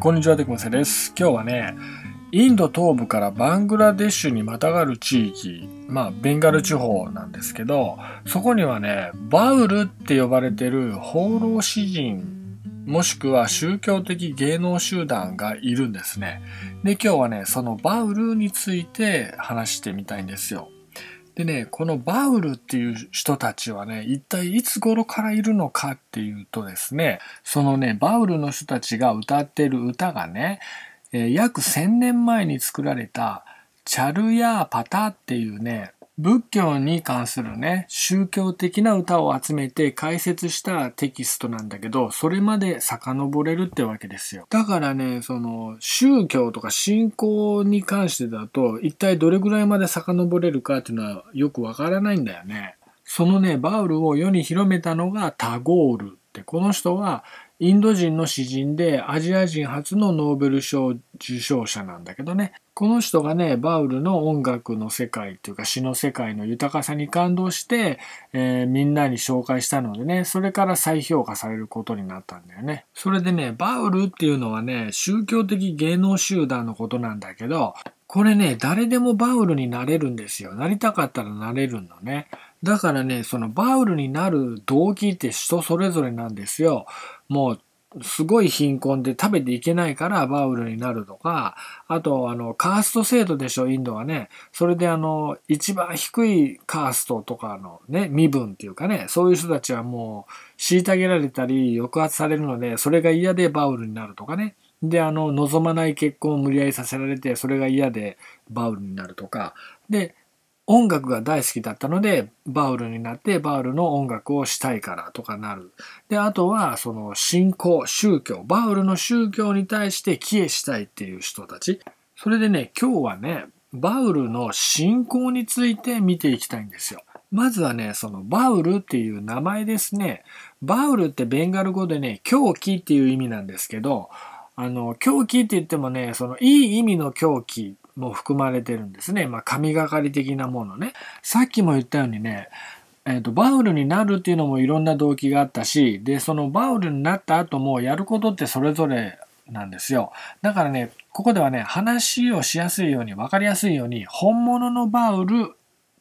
こんにちは、テクムセです。今日はね、インド東部からバングラデシュにまたがる地域、まあ、ベンガル地方なんですけど、そこにはね、バウルって呼ばれてる放浪詩人もしくは宗教的芸能集団がいるんですね。で、今日はね、そのバウルについて話してみたいんですよ。でね、このバウルっていう人たちはね、一体いつ頃からいるのかっていうとですね、そのね、バウルの人たちが歌ってる歌がね、えー、約1000年前に作られたチャルヤーパタっていうね、仏教に関するね、宗教的な歌を集めて解説したテキストなんだけど、それまで遡れるってわけですよ。だからね、その、宗教とか信仰に関してだと、一体どれぐらいまで遡れるかっていうのはよくわからないんだよね。そのね、バウルを世に広めたのがタゴールって、この人はインド人の詩人でアジア人初のノーベル賞受賞者なんだけどね。この人がね、バウルの音楽の世界というか詩の世界の豊かさに感動して、えー、みんなに紹介したのでね、それから再評価されることになったんだよね。それでね、バウルっていうのはね、宗教的芸能集団のことなんだけど、これね、誰でもバウルになれるんですよ。なりたかったらなれるのね。だからね、そのバウルになる動機って人それぞれなんですよ。もうすごい貧困で食べていけないからバウルになるとか、あと、あの、カースト制度でしょ、インドはね。それで、あの、一番低いカーストとかのね、身分っていうかね、そういう人たちはもう、虐げられたり、抑圧されるので、それが嫌でバウルになるとかね。で、あの、望まない結婚を無理やりさせられて、それが嫌でバウルになるとか。で、音楽が大好きだったので、バウルになって、バウルの音楽をしたいからとかなる。で、あとは、その、信仰、宗教、バウルの宗教に対して消えしたいっていう人たち。それでね、今日はね、バウルの信仰について見ていきたいんですよ。まずはね、そのバウルっていう名前ですね。バウルってベンガル語でね、狂気っていう意味なんですけど、あの、狂気って言ってもね、そのいい意味の狂気も含まれてるんですね。まあ、神がかり的なものね。さっきも言ったようにね、えーと、バウルになるっていうのもいろんな動機があったしでそのバウルになった後もやることってそれぞれなんですよだからねここではね話をしやすいように分かりやすいように本物のバウルっ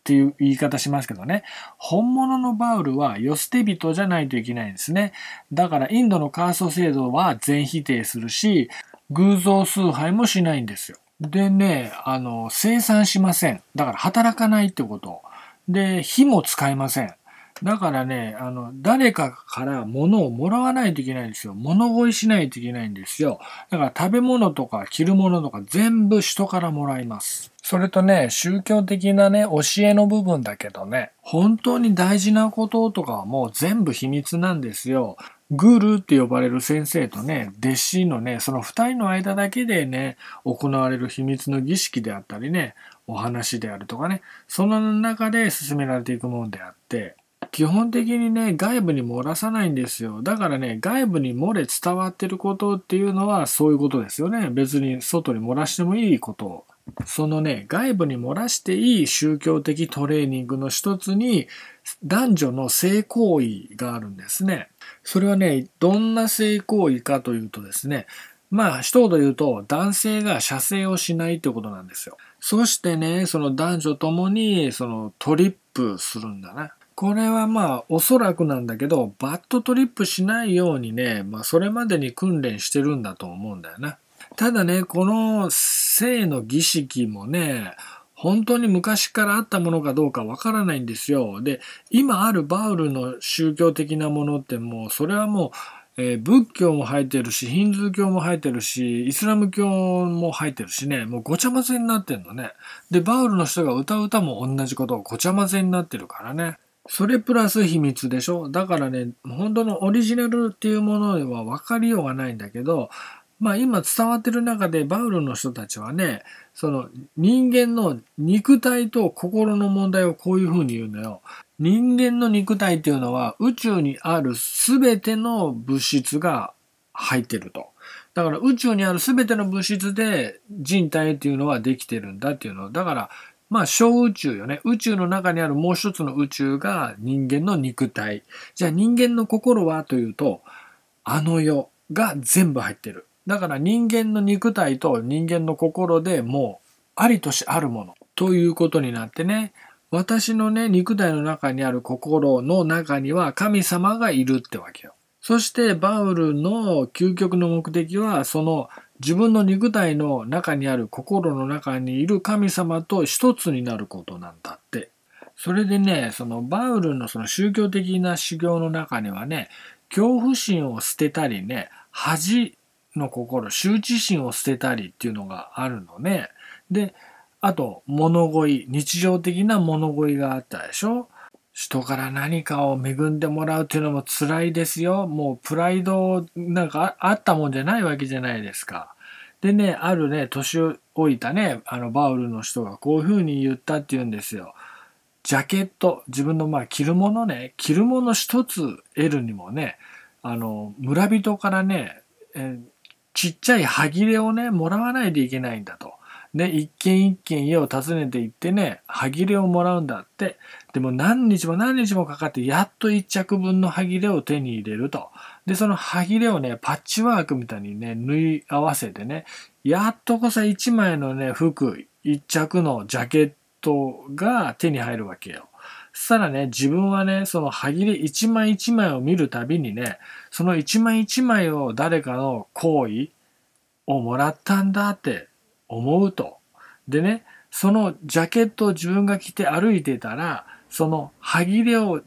ていう言い方しますけどね本物のバウルはヨステ人じゃないといけないんですねだからインドのカースト制度は全否定するし偶像崇拝もしないんですよでね、あの、生産しません。だから働かないってこと。で、火も使いません。だからね、あの、誰かから物をもらわないといけないんですよ。物乞いしないといけないんですよ。だから食べ物とか着るものとか全部人からもらいます。それとね、宗教的なね、教えの部分だけどね、本当に大事なこととかはもう全部秘密なんですよ。グルって呼ばれる先生とね、弟子のね、その二人の間だけでね、行われる秘密の儀式であったりね、お話であるとかね、その中で進められていくものであって、基本的にね、外部に漏らさないんですよ。だからね、外部に漏れ伝わってることっていうのはそういうことですよね。別に外に漏らしてもいいことを。そのね、外部に漏らしていい宗教的トレーニングの一つに、男女の性行為があるんですね。それはね、どんな性行為かというとですね、まあ、一言言うと、男性が射精をしないってことなんですよ。そしてね、その男女ともに、そのトリップするんだな。これはまあ、おそらくなんだけど、バットトリップしないようにね、まあ、それまでに訓練してるんだと思うんだよね。ただね、この性の儀式もね、本当に昔からあったものかどうかわからないんですよ。で、今あるバウルの宗教的なものってもう、それはもう、えー、仏教も入ってるし、ヒンズー教も入ってるし、イスラム教も入ってるしね、もうごちゃ混ぜになってんのね。で、バウルの人が歌う歌も同じことをごちゃ混ぜになってるからね。それプラス秘密でしょだからね、本当のオリジナルっていうものでは分かりようがないんだけど、まあ今伝わってる中でバウルの人たちはね、その人間の肉体と心の問題をこういうふうに言うのよ。人間の肉体っていうのは宇宙にあるすべての物質が入ってると。だから宇宙にあるすべての物質で人体っていうのはできてるんだっていうの。だからまあ小宇宙よね。宇宙の中にあるもう一つの宇宙が人間の肉体。じゃあ人間の心はというと、あの世が全部入ってる。だから人間の肉体と人間の心でもうありとしあるものということになってね。私のね、肉体の中にある心の中には神様がいるってわけよ。そしてバウルの究極の目的はその自分の肉体の中にある心の中にいる神様と一つになることなんだって。それでね、そのバウルのその宗教的な修行の中にはね、恐怖心を捨てたりね、恥の心、羞恥心を捨てたりっていうのがあるのね。で、あと、物乞い、日常的な物乞いがあったでしょ人から何かを恵んでもらうっていうのも辛いですよ。もうプライドなんかあったもんじゃないわけじゃないですか。でね、あるね、年老いたね、あのバウルの人がこういうふうに言ったっていうんですよ。ジャケット、自分のまあ着るものね、着るもの一つ得るにもね、あの、村人からね、えちっちゃい歯切れをね、もらわないといけないんだと。で、一軒一軒家を訪ねていってね、歯切れをもらうんだって。でも何日も何日もかかって、やっと一着分の歯切れを手に入れると。で、その歯切れをね、パッチワークみたいにね、縫い合わせてね、やっとこそ一枚のね、服、一着のジャケットが手に入るわけよ。そしたらね、自分はね、その歯切れ一枚一枚を見るたびにね、その一枚一枚を誰かの行為をもらったんだって思うと。でね、そのジャケットを自分が着て歩いてたら、その歯切れを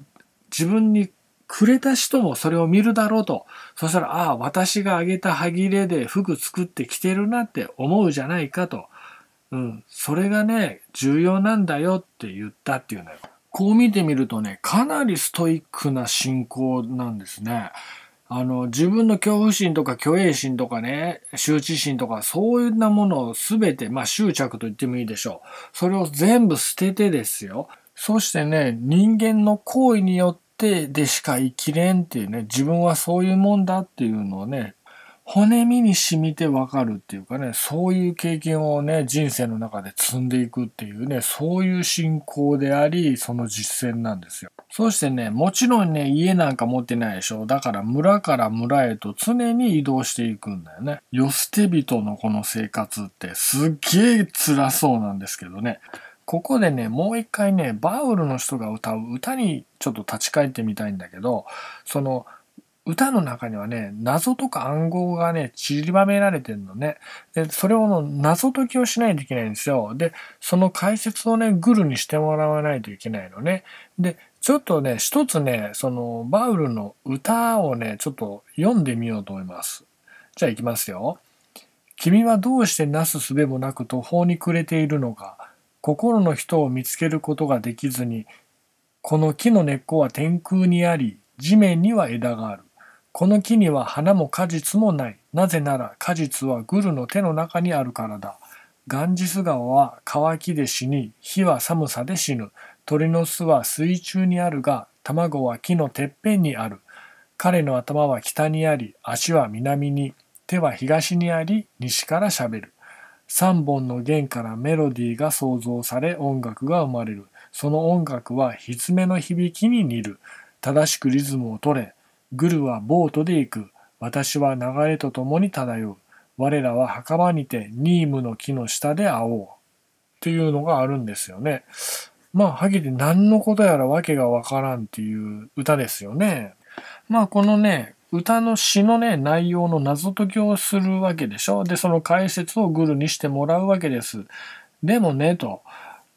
自分にくれた人もそれを見るだろうと。そしたら、ああ、私があげた歯切れで服作ってきてるなって思うじゃないかと。うん。それがね、重要なんだよって言ったっていうのよ。こう見てみるとね、かなりストイックな進行なんですね。あの、自分の恐怖心とか虚栄心とかね、羞恥心とか、そういうなものをすべて、まあ執着と言ってもいいでしょう。それを全部捨ててですよ。そしてね、人間の行為によってでしか生きれんっていうね、自分はそういうもんだっていうのをね、骨身に染みてわかるっていうかね、そういう経験をね、人生の中で積んでいくっていうね、そういう信仰であり、その実践なんですよ。そしてね、もちろんね、家なんか持ってないでしょ。だから村から村へと常に移動していくんだよね。世捨て人のこの生活ってすっげえ辛そうなんですけどね。ここでね、もう一回ね、バウルの人が歌う歌にちょっと立ち返ってみたいんだけど、その、歌の中にはね、謎とか暗号がね、散りばめられてるのね。で、それをの謎解きをしないといけないんですよ。で、その解説をね、グルにしてもらわないといけないのね。で、ちょっとね、一つね、その、バウルの歌をね、ちょっと読んでみようと思います。じゃあいきますよ。君はどうしてなすすべもなく途方に暮れているのか。心の人を見つけることができずに、この木の根っこは天空にあり、地面には枝がある。この木には花も果実もない。なぜなら果実はグルの手の中にあるからだ。ガンジス川は乾きで死に、火は寒さで死ぬ。鳥の巣は水中にあるが、卵は木のてっぺんにある。彼の頭は北にあり、足は南に、手は東にあり、西からしゃべる。3本の弦からメロディーが創造され音楽が生まれる。その音楽は蹄の響きに似る。正しくリズムを取れ。グルはボートで行く。私は流れとともに漂う。我らは墓場にてニームの木の下で会おう。っていうのがあるんですよね。まあ、はっきり何のことやらわけがわからんっていう歌ですよね。まあ、このね、歌の詩のね、内容の謎解きをするわけでしょ。で、その解説をグルにしてもらうわけです。でもね、と、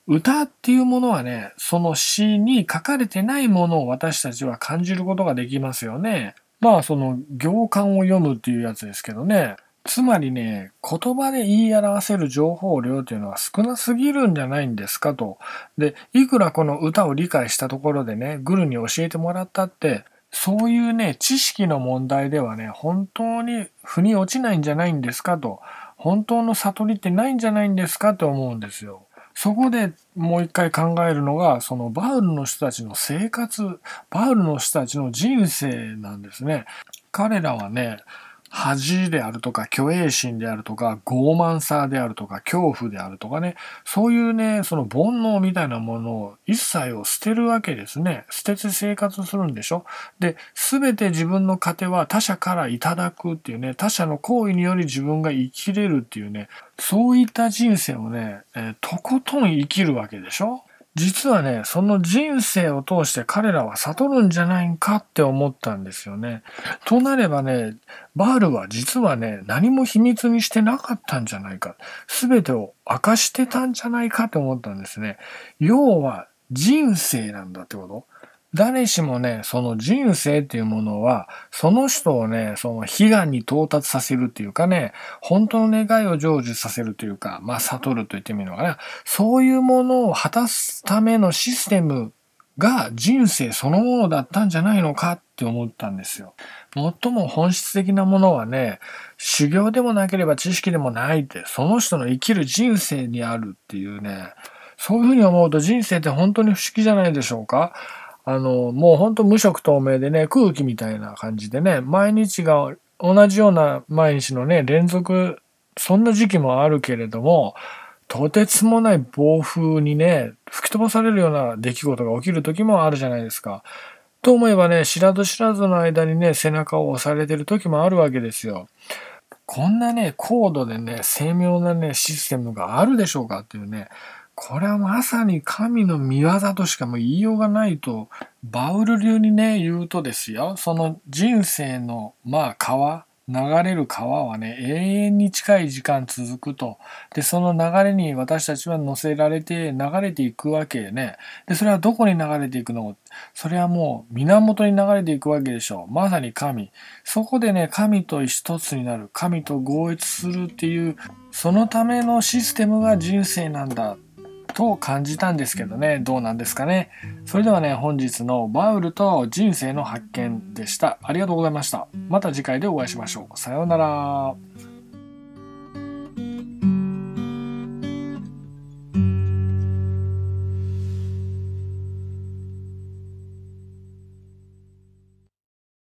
歌っていうものはね、その詩に書かれてないものを私たちは感じることができますよね。まあその行間を読むっていうやつですけどね。つまりね、言葉で言い表せる情報量というのは少なすぎるんじゃないんですかと。で、いくらこの歌を理解したところでね、グルに教えてもらったって、そういうね、知識の問題ではね、本当に腑に落ちないんじゃないんですかと。本当の悟りってないんじゃないんですかと思うんですよ。そこでもう一回考えるのが、そのバウルの人たちの生活、バウルの人たちの人生なんですね。彼らはね、恥であるとか、虚栄心であるとか、傲慢さであるとか、恐怖であるとかね、そういうね、その煩悩みたいなものを一切を捨てるわけですね。捨てて生活するんでしょで、全て自分の糧は他者からいただくっていうね、他者の行為により自分が生きれるっていうね、そういった人生をね、えー、とことん生きるわけでしょ実はね、その人生を通して彼らは悟るんじゃないかって思ったんですよね。となればね、バールは実はね、何も秘密にしてなかったんじゃないか。全てを明かしてたんじゃないかって思ったんですね。要は人生なんだってこと。誰しもね、その人生っていうものは、その人をね、その悲願に到達させるっていうかね、本当の願いを成就させるというか、まあ、悟ると言ってみるのかな。そういうものを果たすためのシステムが人生そのものだったんじゃないのかって思ったんですよ。最も本質的なものはね、修行でもなければ知識でもないって、その人の生きる人生にあるっていうね、そういうふうに思うと人生って本当に不思議じゃないでしょうかあの、もうほんと無色透明でね、空気みたいな感じでね、毎日が同じような毎日のね、連続、そんな時期もあるけれども、とてつもない暴風にね、吹き飛ばされるような出来事が起きる時もあるじゃないですか。と思えばね、知らず知らずの間にね、背中を押されてる時もあるわけですよ。こんなね、高度でね、精妙なね、システムがあるでしょうかっていうね、これはまさに神の見業としかも言いようがないと、バウル流にね、言うとですよ、その人生の、まあ川、流れる川はね、永遠に近い時間続くと。で、その流れに私たちは乗せられて、流れていくわけでね。で、それはどこに流れていくのそれはもう源に流れていくわけでしょう。まさに神。そこでね、神と一つになる。神と合一するっていう、そのためのシステムが人生なんだ。と感じたんですけどね、どうなんですかね。それではね、本日のバウルと人生の発見でした。ありがとうございました。また次回でお会いしましょう。さようなら。